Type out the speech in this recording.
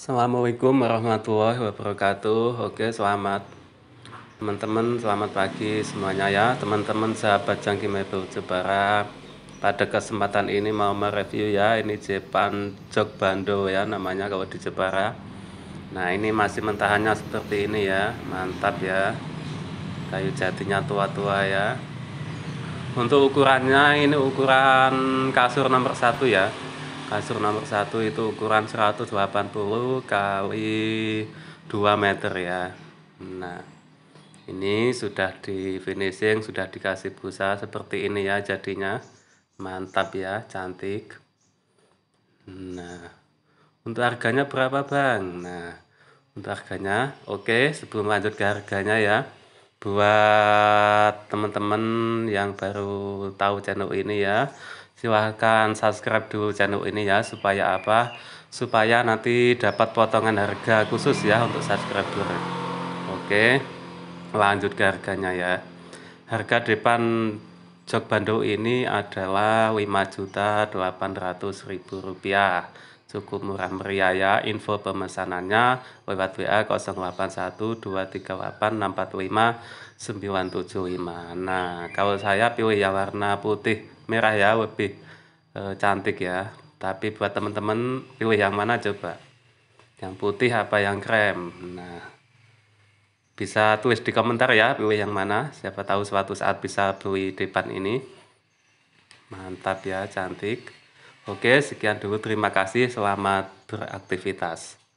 Assalamualaikum warahmatullahi wabarakatuh. Oke, selamat teman-teman, selamat pagi semuanya ya, teman-teman sahabat Jangki Mebel Jepara. Pada kesempatan ini mau mereview ya, ini Jepan Jog Bando ya namanya kalau di Jepara. Nah, ini masih mentahannya seperti ini ya, mantap ya. Kayu jatinya tua-tua ya. Untuk ukurannya ini ukuran kasur nomor satu ya kasur nomor satu itu ukuran 180 kali 2 meter ya nah ini sudah di finishing sudah dikasih busa seperti ini ya jadinya mantap ya cantik nah untuk harganya berapa bang nah untuk harganya oke sebelum lanjut ke harganya ya buat teman-teman yang baru tahu channel ini ya silahkan subscribe dulu channel ini ya supaya apa supaya nanti dapat potongan harga khusus ya untuk subscriber oke lanjut ke harganya ya harga depan jok bandung ini adalah 5.800.000 rupiah cukup murah meriah ya info pemesanannya lewat WA 975 nah kalau saya pilih ya warna putih merah ya lebih e, cantik ya tapi buat teman-teman pilih yang mana coba yang putih apa yang krem nah bisa tulis di komentar ya pilih yang mana siapa tahu suatu saat bisa beli depan ini mantap ya cantik oke sekian dulu terima kasih selamat beraktivitas